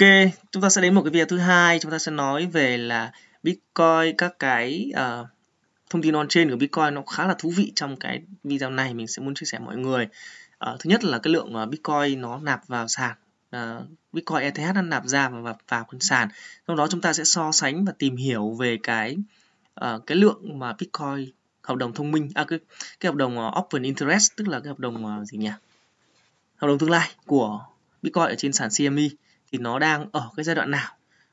Ok, chúng ta sẽ đến một cái video thứ hai, chúng ta sẽ nói về là Bitcoin các cái uh, thông tin on trên của Bitcoin nó khá là thú vị trong cái video này mình sẽ muốn chia sẻ mọi người. Uh, thứ nhất là cái lượng ờ, Bitcoin nó nạp vào sàn, uh, Bitcoin ETH nó nạp ra và vào, vào con sàn. Sau đó chúng ta sẽ so sánh và tìm hiểu về cái uh, cái lượng mà Bitcoin hợp đồng thông minh, à, cái, cái hợp đồng uh, open interest tức là cái hợp đồng uh, gì nhỉ? Hợp đồng tương lai của Bitcoin ở trên sàn CME thì nó đang ở cái giai đoạn nào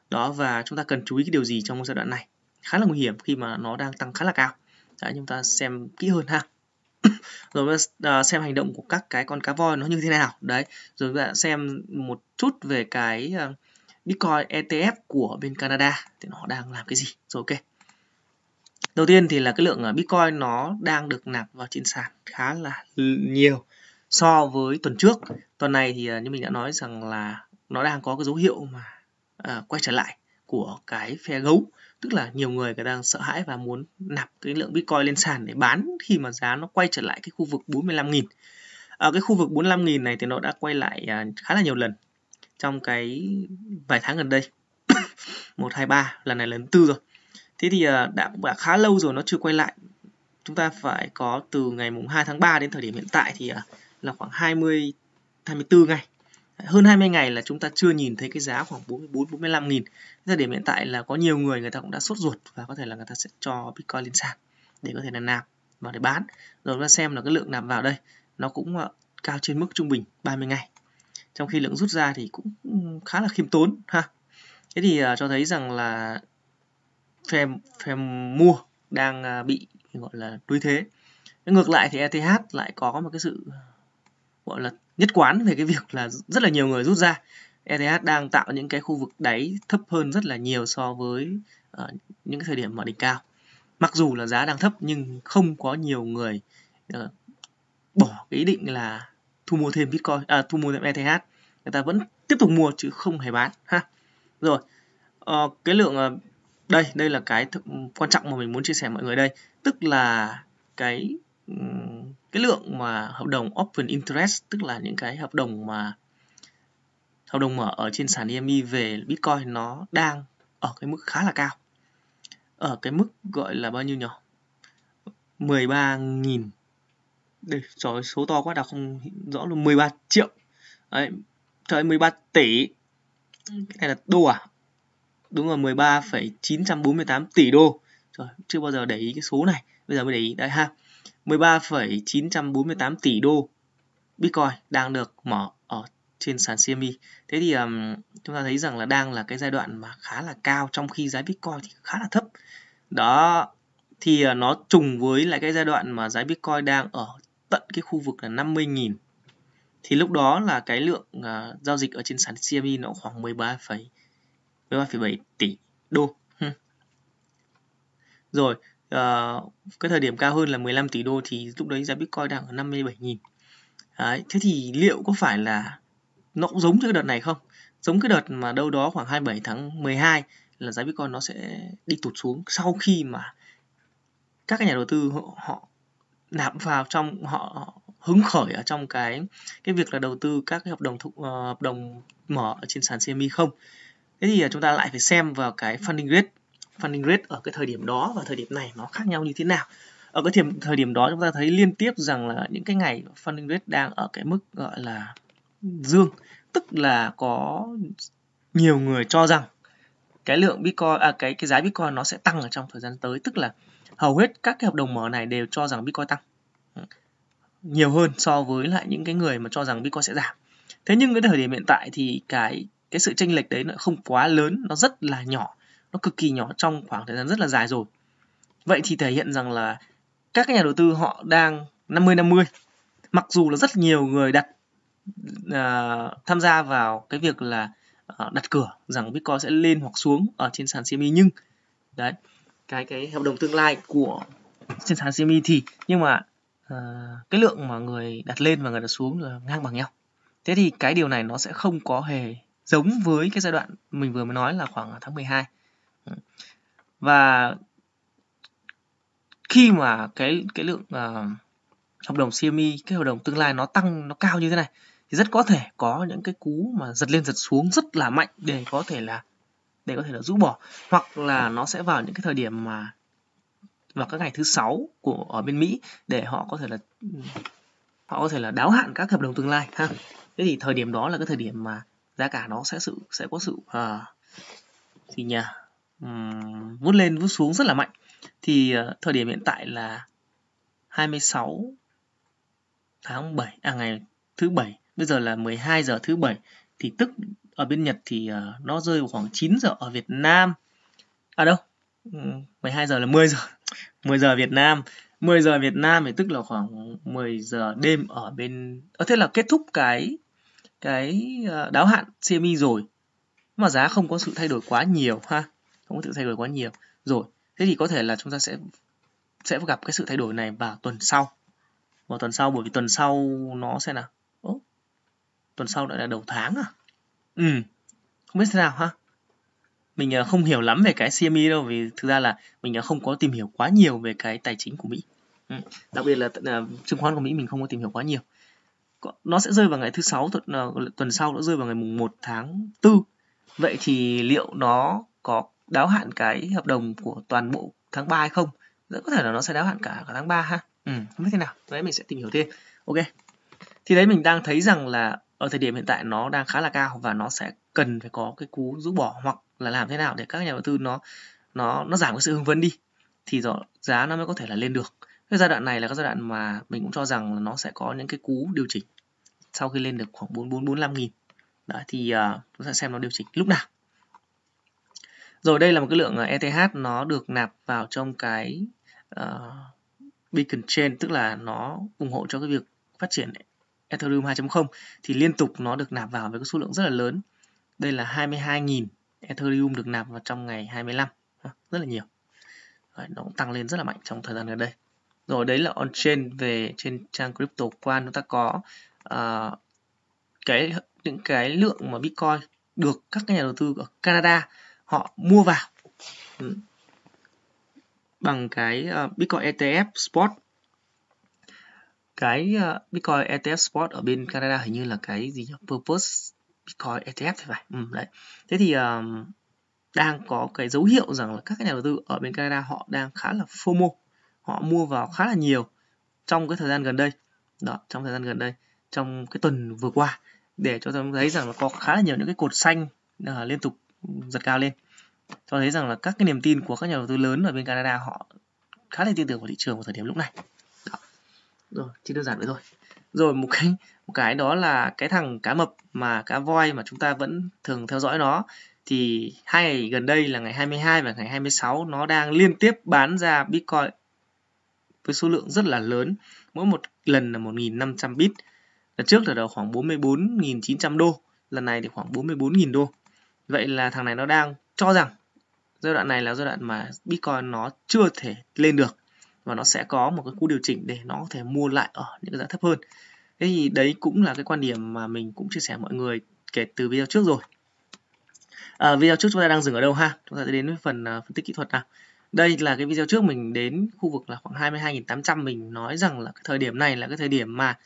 đó và chúng ta cần chú ý cái điều gì trong giai đoạn này khá là nguy hiểm khi mà nó đang tăng khá là cao Đấy, chúng ta xem kỹ hơn ha rồi à, xem hành động của các cái con cá voi nó như thế nào đấy rồi ta xem một chút về cái à, bitcoin etf của bên canada thì nó đang làm cái gì rồi ok đầu tiên thì là cái lượng à, bitcoin nó đang được nạp vào trên sàn khá là nhiều so với tuần trước tuần này thì như mình đã nói rằng là nó đang có cái dấu hiệu mà à, quay trở lại của cái phe gấu tức là nhiều người người đang sợ hãi và muốn nạp cái lượng bitcoin lên sàn để bán khi mà giá nó quay trở lại cái khu vực 45.000 ở à, cái khu vực 45.000 này thì nó đã quay lại à, khá là nhiều lần trong cái vài tháng gần đây 1, 2, 3, lần này lần tư rồi thế thì à, đã, đã khá lâu rồi nó chưa quay lại chúng ta phải có từ ngày mùng 2 tháng 3 đến thời điểm hiện tại thì à, là khoảng 20 24 ngày hơn 20 ngày là chúng ta chưa nhìn thấy cái giá khoảng 44 45 nghìn ra điểm hiện tại là có nhiều người người ta cũng đã sốt ruột và có thể là người ta sẽ cho Bitcoin lên sàn để có thể là nạp vào để bán rồi chúng ta xem là cái lượng nạp vào đây nó cũng ờ, cao trên mức trung bình 30 ngày trong khi lượng rút ra thì cũng khá là khiêm tốn ha thế thì ờ, cho thấy rằng là phe phe mua đang ờ, bị gọi là túi thế ngược lại thì ETH lại có một cái sự gọi là nhất quán về cái việc là rất là nhiều người rút ra ETH đang tạo những cái khu vực đáy thấp hơn rất là nhiều so với uh, những cái thời điểm ở đỉnh cao mặc dù là giá đang thấp nhưng không có nhiều người uh, bỏ cái ý định là thu mua thêm Bitcoin à, thu mua thêm ETH người ta vẫn tiếp tục mua chứ không hề bán ha rồi uh, cái lượng uh, đây đây là cái th- quan trọng mà mình muốn chia sẻ mọi người đây tức là cái um, cái lượng mà hợp đồng open interest tức là những cái hợp đồng mà hợp đồng mở ở trên sàn EMI về Bitcoin nó đang ở cái mức khá là cao ở cái mức gọi là bao nhiêu nhỉ 13.000 đây trời số to quá đọc không rõ luôn 13 triệu đấy trời 13 tỷ cái này là đô à đúng rồi 13,948 tỷ đô trời chưa bao giờ để ý cái số này bây giờ mới để ý đấy ha 13,948 tỷ đô Bitcoin đang được mở ở trên sàn CME. Thế thì um, chúng ta thấy rằng là đang là cái giai đoạn mà khá là cao trong khi giá Bitcoin thì khá là thấp. Đó thì uh, nó trùng với lại cái giai đoạn mà giá Bitcoin đang ở tận cái khu vực là 50.000. Thì lúc đó là cái lượng uh, giao dịch ở trên sàn CME nó khoảng 13, 13,7 tỷ đô. Rồi, uh, cái thời điểm cao hơn là 15 tỷ đô thì lúc đấy giá Bitcoin đang ở 57.000 đấy, thế thì liệu có phải là nó cũng giống cái đợt này không giống cái đợt mà đâu đó khoảng 27 tháng 12 là giá Bitcoin nó sẽ đi tụt xuống sau khi mà các nhà đầu tư họ, họ nạp vào trong họ, họ hứng khởi ở trong cái cái việc là đầu tư các cái hợp đồng thụ, uh, ờ, hợp đồng mở ở trên sàn CME không thế thì ờ, chúng ta lại phải xem vào cái funding rate funding rate ở cái thời điểm đó và thời điểm này nó khác nhau như thế nào ở cái thời, thời điểm đó chúng ta thấy liên tiếp rằng là những cái ngày funding rate đang ở cái mức gọi là dương tức là có nhiều người cho rằng cái lượng bitcoin à, cái cái giá bitcoin nó sẽ tăng ở trong thời gian tới tức là hầu hết các cái hợp đồng mở này đều cho rằng bitcoin tăng nhiều hơn so với lại những cái người mà cho rằng bitcoin sẽ giảm thế nhưng cái thời điểm hiện tại thì cái cái sự chênh lệch đấy nó không quá lớn nó rất là nhỏ nó cực kỳ nhỏ trong khoảng thời gian rất là dài rồi. Vậy thì thể hiện rằng là các nhà đầu tư họ đang 50-50. Mặc dù là rất nhiều người đặt uh, tham gia vào cái việc là uh, đặt cửa rằng Bitcoin sẽ lên hoặc xuống ở trên sàn CME nhưng đấy cái cái hợp đồng tương lai của trên sàn CME thì nhưng mà uh, cái lượng mà người đặt lên và người đặt xuống là ngang bằng nhau. Thế thì cái điều này nó sẽ không có hề giống với cái giai đoạn mình vừa mới nói là khoảng tháng 12 và khi mà cái cái lượng uh, hợp đồng CME cái hợp đồng tương lai nó tăng nó cao như thế này thì rất có thể có những cái cú mà giật lên giật xuống rất là mạnh để có thể là để có thể là rũ bỏ hoặc là nó sẽ vào những cái thời điểm mà vào các ngày thứ sáu của ở bên Mỹ để họ có thể là họ có thể là đáo hạn các hợp đồng tương lai ha thế thì thời điểm đó là cái thời điểm mà giá cả nó sẽ sự sẽ có sự uh, gì nhỉ um, vút lên vút xuống rất là mạnh thì uh, thời điểm hiện tại là 26 tháng 7 à ngày thứ bảy bây giờ là 12 giờ thứ bảy thì tức ở bên Nhật thì uh, nó rơi vào khoảng 9 giờ ở Việt Nam à đâu 12 giờ là 10 giờ 10 giờ Việt Nam 10 giờ Việt Nam thì tức là khoảng 10 giờ đêm ở bên ở ờ, thế là kết thúc cái cái đáo hạn CME rồi mà giá không có sự thay đổi quá nhiều ha không có sự thay đổi quá nhiều rồi thế thì có thể là chúng ta sẽ sẽ gặp cái sự thay đổi này vào tuần sau vào tuần sau bởi vì tuần sau nó sẽ là Ồ, tuần sau lại là đầu tháng à ừ không biết thế nào ha mình ờ, không hiểu lắm về cái CME đâu vì thực ra là mình ờ, không có tìm hiểu quá nhiều về cái tài chính của Mỹ ừ, đặc biệt là ờ, chứng khoán của Mỹ mình không có tìm hiểu quá nhiều nó sẽ rơi vào ngày thứ sáu tuần, tuần sau nó rơi vào ngày mùng 1 tháng 4 vậy thì liệu nó có đáo hạn cái hợp đồng của toàn bộ tháng 3 hay không rất có thể là nó sẽ đáo hạn cả, cả tháng 3 ha ừ, không biết thế nào đấy mình sẽ tìm hiểu thêm ok thì đấy mình đang thấy rằng là ở thời điểm hiện tại nó đang khá là cao và nó sẽ cần phải có cái cú rũ bỏ hoặc là làm thế nào để các nhà đầu tư nó nó nó giảm cái sự hưng phấn đi thì rõ giá nó mới có thể là lên được cái giai đoạn này là cái giai đoạn mà mình cũng cho rằng là nó sẽ có những cái cú điều chỉnh sau khi lên được khoảng 44 45 nghìn Đấy, thì uh, chúng ta xem nó điều chỉnh lúc nào rồi đây là một cái lượng ờ, ETH nó được nạp vào trong cái uh, Beacon Chain, tức là nó ủng hộ cho cái việc phát triển Ethereum 2.0 thì liên tục nó được nạp vào với cái số lượng rất là lớn. Đây là 22.000 Ethereum được nạp vào trong ngày 25, ờ, rất là nhiều. Đấy, nó cũng tăng lên rất là mạnh trong thời gian gần đây. Rồi đấy là on-chain về trên trang crypto quan chúng ta có uh, cái những cái lượng mà Bitcoin được các nhà đầu tư ở Canada họ mua vào ừ. bằng cái ờ, Bitcoin ETF Spot cái ờ, Bitcoin ETF Spot ở bên Canada hình như là cái gì nhỉ? Purpose Bitcoin ETF thì phải ừ, đấy thế thì um, đang có cái dấu hiệu rằng là các nhà đầu tư ở bên Canada họ đang khá là FOMO họ mua vào khá là nhiều trong cái thời gian gần đây đó trong thời gian gần đây trong cái tuần vừa qua để cho chúng thấy rằng là có khá là nhiều những cái cột xanh uh, liên tục giật cao lên cho thấy rằng là các cái niềm tin của các nhà đầu tư lớn ở bên Canada họ khá là tin tưởng vào thị trường vào thời điểm lúc này đó. rồi chỉ đơn giản vậy thôi rồi một cái một cái đó là cái thằng cá mập mà cá voi mà chúng ta vẫn thường theo dõi nó thì hai ngày gần đây là ngày 22 và ngày 26 nó đang liên tiếp bán ra Bitcoin với số lượng rất là lớn mỗi một lần là 1.500 bit lần trước là khoảng 44.900 đô lần này thì khoảng 44.000 đô Vậy là thằng này nó đang cho rằng giai đoạn này là giai đoạn mà Bitcoin nó chưa thể lên được và nó sẽ có một cái cú điều chỉnh để nó có thể mua lại ở những cái giá thấp hơn. Thế thì đấy cũng là cái quan điểm mà mình cũng chia sẻ mọi người kể từ video trước rồi. À, video trước chúng ta đang dừng ở đâu ha? Chúng ta sẽ đến với phần uh, phân tích kỹ thuật nào. Đây là cái video trước mình đến khu vực là khoảng 22.800 mình nói rằng là cái thời điểm này là cái thời điểm mà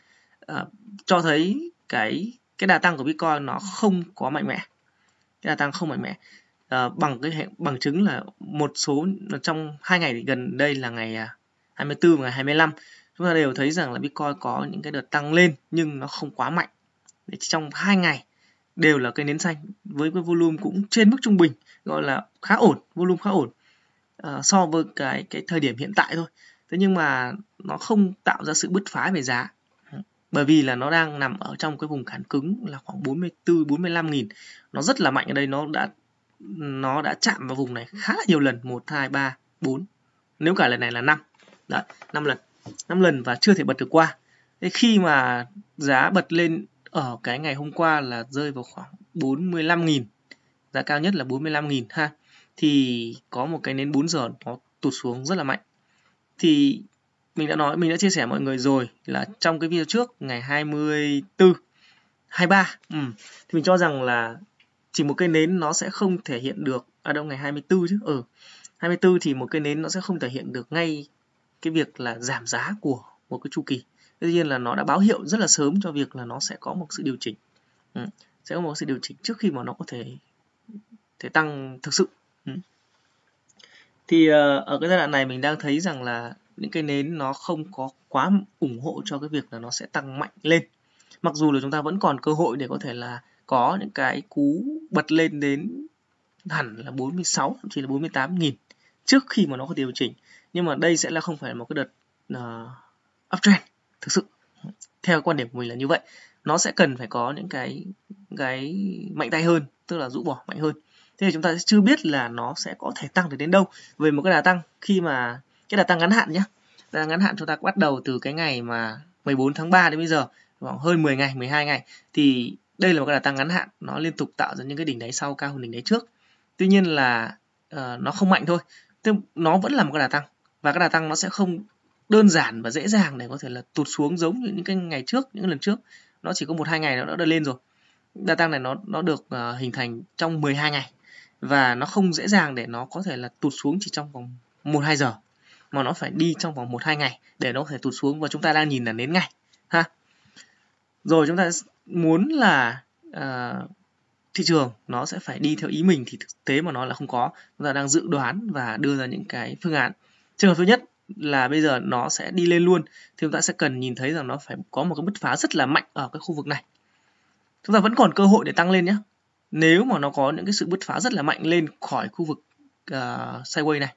uh, cho thấy cái cái đà tăng của Bitcoin nó không có mạnh mẽ Nghĩa tăng không mạnh mẽ. À, bằng cái hệ, bằng chứng là một số trong hai ngày gần đây là ngày 24 à, và ngày 25 chúng ta đều thấy rằng là Bitcoin có những cái đợt tăng lên nhưng nó không quá mạnh. Trong hai ngày đều là cây nến xanh với cái volume cũng trên mức trung bình gọi là khá ổn, volume khá ổn à, so với cái cái thời điểm hiện tại thôi. Thế nhưng mà nó không tạo ra sự bứt phá về giá bởi vì là nó đang nằm ở trong cái vùng cản cứng là khoảng 44 45 nghìn nó rất là mạnh ở đây nó đã nó đã chạm vào vùng này khá là nhiều lần 1 2 3 4 nếu cả lần này là 5 Đấy, 5 lần 5 lần và chưa thể bật được qua Thế khi mà giá bật lên ở cái ngày hôm qua là rơi vào khoảng 45.000 giá cao nhất là 45.000 ha thì có một cái nến 4 giờ nó tụt xuống rất là mạnh thì mình đã nói mình đã chia sẻ mọi người rồi là trong cái video trước ngày 24 23 ừ, thì mình cho rằng là chỉ một cây nến nó sẽ không thể hiện được à đâu ngày 24 chứ ở ừ, 24 thì một cây nến nó sẽ không thể hiện được ngay cái việc là giảm giá của một cái chu kỳ tuy nhiên là nó đã báo hiệu rất là sớm cho việc là nó sẽ có một sự điều chỉnh ừ, sẽ có một sự điều chỉnh trước khi mà nó có thể thể tăng thực sự ừ. thì ờ, ở cái giai đoạn này mình đang thấy rằng là những cái nến nó không có quá ủng hộ cho cái việc là nó sẽ tăng mạnh lên mặc dù là chúng ta vẫn còn cơ hội để có thể là có những cái cú bật lên đến hẳn là 46 thậm chí là 48 nghìn trước khi mà nó có điều chỉnh nhưng mà đây sẽ là không phải là một cái đợt uh, uptrend thực sự theo quan điểm của mình là như vậy nó sẽ cần phải có những cái cái mạnh tay hơn tức là rũ bỏ mạnh hơn thế thì chúng ta chưa biết là nó sẽ có thể tăng được đến đâu về một cái đà tăng khi mà cái đà tăng ngắn hạn nhé đà tăng ngắn hạn chúng ta bắt đầu từ cái ngày mà 14 tháng 3 đến bây giờ khoảng hơn 10 ngày 12 ngày thì đây là một cái đà tăng ngắn hạn nó liên tục tạo ra những cái đỉnh đáy sau cao hơn đỉnh đáy trước tuy nhiên là uh, nó không mạnh thôi tức nó vẫn là một cái đà tăng và cái đà tăng nó sẽ không đơn giản và dễ dàng để có thể là tụt xuống giống như những cái ngày trước những lần trước nó chỉ có một hai ngày nó đã lên rồi đà tăng này nó nó được uh, hình thành trong 12 ngày và nó không dễ dàng để nó có thể là tụt xuống chỉ trong vòng một hai giờ mà nó phải đi trong vòng 1-2 ngày để nó có thể tụt xuống và chúng ta đang nhìn là đến ngày ha rồi chúng ta muốn là uh, thị trường nó sẽ phải đi theo ý mình thì thực tế mà nó là không có chúng ta đang dự đoán và đưa ra những cái phương án trường hợp thứ nhất là bây giờ nó sẽ đi lên luôn thì chúng ta sẽ cần nhìn thấy rằng nó phải có một cái bứt phá rất là mạnh ở cái khu vực này chúng ta vẫn còn cơ hội để tăng lên nhé nếu mà nó có những cái sự bứt phá rất là mạnh lên khỏi khu vực uh, à, sideways này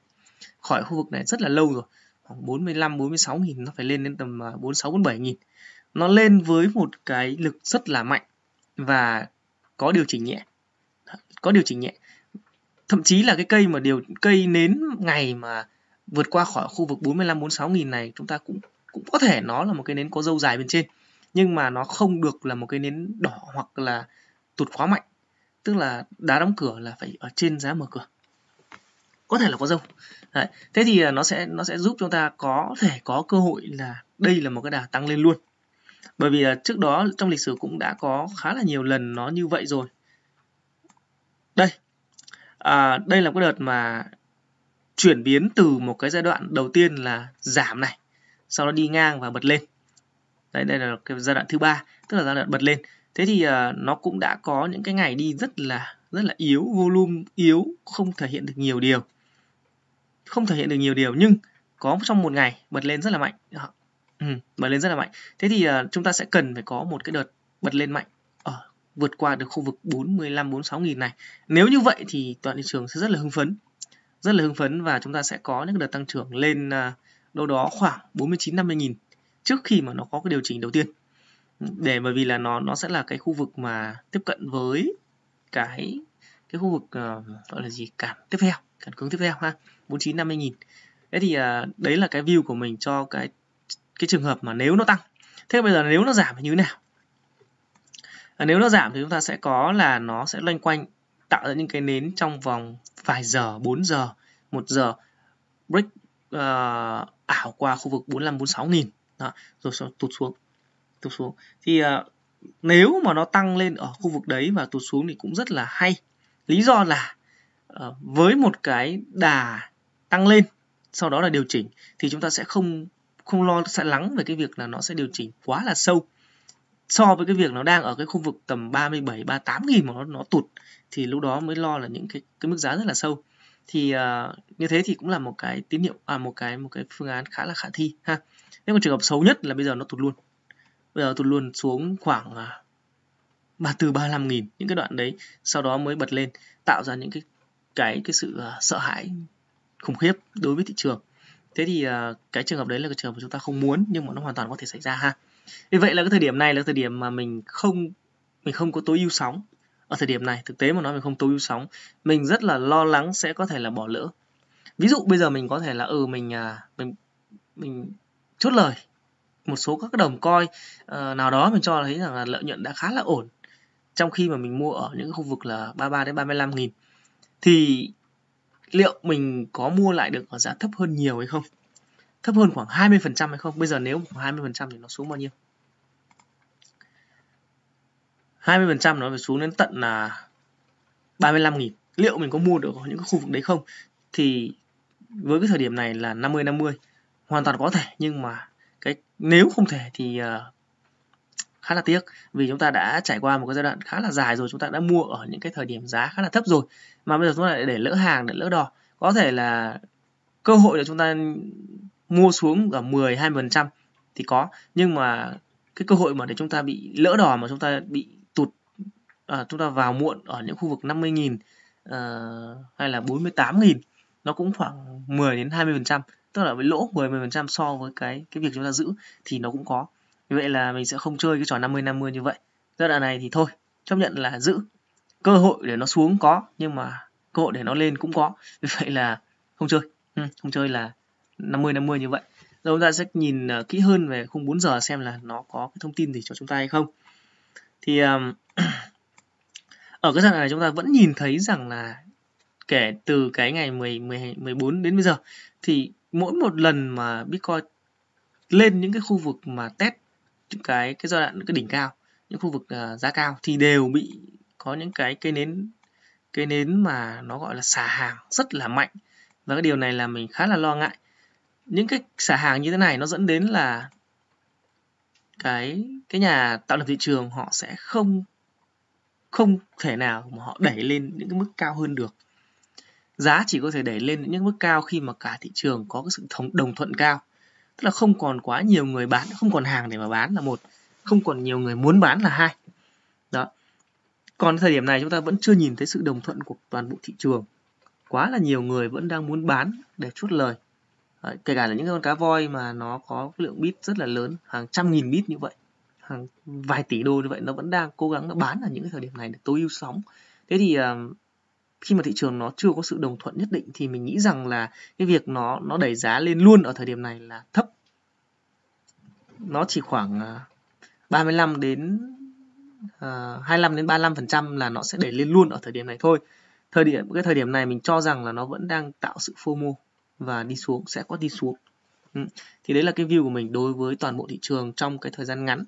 khỏi khu vực này rất là lâu rồi khoảng 45 46 nghìn nó phải lên đến tầm 46 à, 47 nghìn nó lên với một cái lực rất là mạnh và có điều chỉnh nhẹ có điều chỉnh nhẹ thậm chí là cái cây mà điều cây nến ngày mà vượt qua khỏi khu vực 45 46 nghìn này chúng ta cũng cũng có thể nó là một cái nến có dâu dài bên trên nhưng mà nó không được là một cái nến đỏ hoặc là tụt quá mạnh tức là đá đóng cửa là phải ở trên giá mở cửa có thể là có rông Đấy. thế thì ờ, nó sẽ nó sẽ giúp chúng ta có thể có cơ hội là đây là một cái đà tăng lên luôn bởi vì là ờ, trước đó trong lịch sử cũng đã có khá là nhiều lần nó như vậy rồi đây à, đây là cái đợt mà chuyển biến từ một cái giai đoạn đầu tiên là giảm này sau đó đi ngang và bật lên đây đây là cái giai đoạn thứ ba tức là giai đoạn bật lên thế thì uh, nó cũng đã có những cái ngày đi rất là rất là yếu volume yếu không thể hiện được nhiều điều không thể hiện được nhiều điều nhưng có trong một ngày bật lên rất là mạnh ừ, bật lên rất là mạnh thế thì uh, chúng ta sẽ cần phải có một cái đợt bật lên mạnh ở ờ, vượt qua được khu vực 45 46 nghìn này nếu như vậy thì toàn thị trường sẽ rất là hưng phấn rất là hưng phấn và chúng ta sẽ có những đợt tăng trưởng lên uh, đâu đó khoảng 49 50 nghìn trước khi mà nó có cái điều chỉnh đầu tiên để bởi vì là nó nó sẽ là cái khu vực mà tiếp cận với cái cái khu vực uh, gọi là gì cản tiếp theo cản cứng tiếp theo ha 49 50 nghìn thế thì uh, đấy là cái view của mình cho cái cái trường hợp mà nếu nó tăng thế bây giờ nếu nó giảm thì như thế nào à, nếu nó giảm thì chúng ta sẽ có là nó sẽ loanh quanh tạo ra những cái nến trong vòng vài giờ 4 giờ 1 giờ break uh, ảo qua khu vực 45 46 nghìn đó, rồi sau tụt xuống tụt xuống thì uh, nếu mà nó tăng lên ở khu vực đấy và tụt xuống thì cũng rất là hay lý do là ờ, với một cái đà tăng lên sau đó là điều chỉnh thì chúng ta sẽ không không lo sẽ lắng về cái việc là nó sẽ điều chỉnh quá là sâu so với cái việc nó đang ở cái khu vực tầm 37 38 nghìn mà nó nó tụt thì lúc đó mới lo là những cái cái mức giá rất là sâu thì uh, như thế thì cũng là một cái tín hiệu à một cái một cái phương án khá là khả thi ha nếu mà trường hợp xấu nhất là bây giờ nó tụt luôn bây giờ tụt luôn xuống khoảng uh, mà từ 35.000 những cái đoạn đấy sau đó mới bật lên tạo ra những cái cái cái sự ờ, sợ hãi khủng khiếp đối với thị trường thế thì ờ, cái trường hợp đấy là cái trường hợp mà chúng ta không muốn nhưng mà nó hoàn toàn có thể xảy ra ha vì vậy là cái thời điểm này là thời điểm mà mình không mình không có tối ưu sóng ở thời điểm này thực tế mà nói mình không tối ưu sóng mình rất là lo lắng sẽ có thể là bỏ lỡ ví dụ bây giờ mình có thể là ừ mình à, mình mình chốt lời một số các đồng coi uh, nào đó mình cho thấy rằng là lợi nhuận đã khá là ổn trong khi mà mình mua ở những khu vực là 33 đến 35 nghìn thì liệu mình có mua lại được ở giá thấp hơn nhiều hay không thấp hơn khoảng 20% hay không bây giờ nếu khoảng 20% thì nó xuống bao nhiêu 20% nó phải xuống đến tận là 35 nghìn liệu mình có mua được ở những khu vực đấy không thì với cái thời điểm này là 50 50 hoàn toàn có thể nhưng mà cái nếu không thể thì ờ, khá là tiếc vì chúng ta đã trải qua một cái giai đoạn khá là dài rồi chúng ta đã mua ở những cái thời điểm giá khá là thấp rồi mà bây giờ chúng ta lại để lỡ hàng để lỡ đò có thể là cơ hội để chúng ta mua xuống ở 10 20% thì có nhưng mà cái cơ hội mà để chúng ta bị lỡ đò mà chúng ta bị tụt à, chúng ta vào muộn ở những khu vực 50.000 uh, ờ, hay là 48.000 nó cũng khoảng 10 đến 20% tức là với lỗ 10 10% so với cái cái việc chúng ta giữ thì nó cũng có vì vậy là mình sẽ không chơi cái trò 50-50 như vậy. Giai đoạn này thì thôi, chấp nhận là giữ. Cơ hội để nó xuống có, nhưng mà cơ hội để nó lên cũng có. Vì vậy là không chơi. Ừ, không chơi là 50-50 như vậy. Rồi chúng ta sẽ nhìn ờ, kỹ hơn về khung 4 giờ xem là nó có cái thông tin gì cho chúng ta hay không. Thì ở cái giai đoạn này chúng ta vẫn nhìn thấy rằng là kể từ cái ngày 10, 10, 14 đến bây giờ thì mỗi một lần mà Bitcoin lên những cái khu vực mà test những cái cái giai đoạn cái đỉnh cao những khu vực uh, giá cao thì đều bị có những cái cây nến cây nến mà nó gọi là xả hàng rất là mạnh và cái điều này là mình khá là lo ngại những cái xả hàng như thế này nó dẫn đến là cái cái nhà tạo lập thị trường họ sẽ không không thể nào mà họ đẩy lên những cái mức cao hơn được giá chỉ có thể đẩy lên những mức cao khi mà cả thị trường có cái sự thống đồng thuận cao tức là không còn quá nhiều người bán không còn hàng để mà bán là một không còn nhiều người muốn bán là hai đó còn thời điểm này chúng ta vẫn chưa nhìn thấy sự đồng thuận của toàn bộ thị trường quá là nhiều người vẫn đang muốn bán để chốt lời Đấy, kể cả là những con cá voi mà nó có lượng bit rất là lớn hàng trăm nghìn bit như vậy hàng vài tỷ đô như vậy nó vẫn đang cố gắng nó bán ở những cái thời điểm này để tối ưu sóng thế thì uh, khi mà thị trường nó chưa có sự đồng thuận nhất định thì mình nghĩ rằng là cái việc nó nó đẩy giá lên luôn ở thời điểm này là thấp nó chỉ khoảng 35 à, đến uh, à, 25 đến 35 là nó sẽ đẩy lên luôn ở thời điểm này thôi thời điểm cái thời điểm này mình cho rằng là nó vẫn đang tạo sự FOMO và đi xuống sẽ có đi xuống ừ. thì đấy là cái view của mình đối với toàn bộ thị trường trong cái thời gian ngắn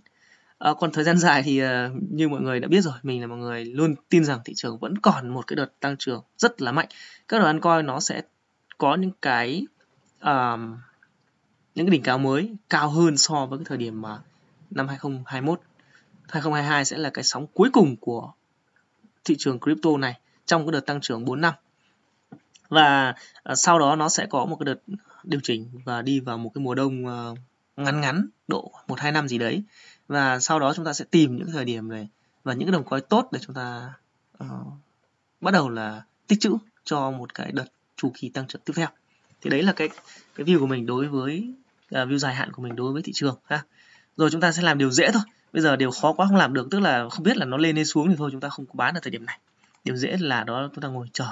À, còn thời gian dài thì ờ, như mọi người đã biết rồi, mình là một người luôn tin rằng thị trường vẫn còn một cái đợt tăng trưởng rất là mạnh. Các đồ ăn coi nó sẽ có những cái à, những cái đỉnh cao mới cao hơn so với cái thời điểm mà năm 2021 2022 sẽ là cái sóng cuối cùng của thị trường crypto này trong cái đợt tăng trưởng 4 năm và ờ, sau đó nó sẽ có một cái đợt điều chỉnh và đi vào một cái mùa đông ngắn ngắn độ 1 2 năm gì đấy và sau đó chúng ta sẽ tìm những thời điểm này và những cái đồng coin tốt để chúng ta uh, bắt đầu là tích trữ cho một cái đợt chu kỳ tăng trưởng tiếp theo thì đấy là cái cái view của mình đối với uh, view dài hạn của mình đối với thị trường ha rồi chúng ta sẽ làm điều dễ thôi bây giờ điều khó quá không làm được tức là không biết là nó lên hay xuống thì thôi chúng ta không có bán ở thời điểm này điều dễ là đó chúng ta ngồi chờ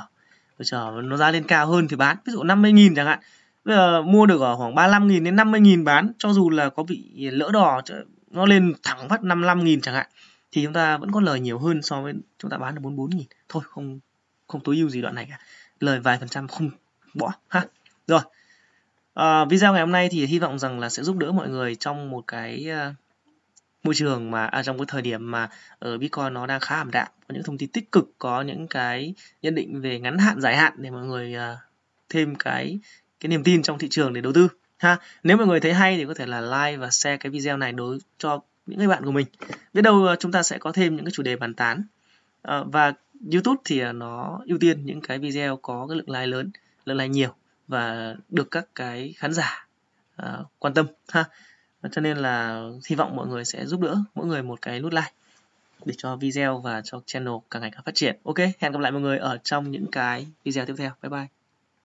rồi chờ nó ra lên cao hơn thì bán ví dụ 50.000 chẳng hạn bây giờ mua được ở khoảng 35.000 đến 50.000 bán cho dù là có bị lỡ đỏ nó lên thẳng phát 55.000 chẳng hạn thì chúng ta vẫn có lời nhiều hơn so với chúng ta bán được 44.000 thôi không không tối ưu gì đoạn này cả lời vài phần trăm không bỏ ha rồi à, video ngày hôm nay thì hy vọng rằng là sẽ giúp đỡ mọi người trong một cái uh, môi trường mà à, trong cái thời điểm mà ở Bitcoin nó đang khá ảm đạm có những thông tin tích cực có những cái nhận định về ngắn hạn dài hạn để mọi người uh, thêm cái cái niềm tin trong thị trường để đầu tư ha nếu mọi người thấy hay thì có thể là like và share cái video này đối cho những người bạn của mình biết đâu ờ, chúng ta sẽ có thêm những cái chủ đề bàn tán ờ, và YouTube thì ờ, nó ưu tiên những cái video có cái lượng like lớn lượng like nhiều và được các cái khán giả quan tâm ha cho nên là hy vọng mọi người sẽ giúp đỡ mỗi người một cái nút like để cho video và cho channel càng ngày càng phát triển ok hẹn gặp lại mọi người ở trong những cái video tiếp theo bye bye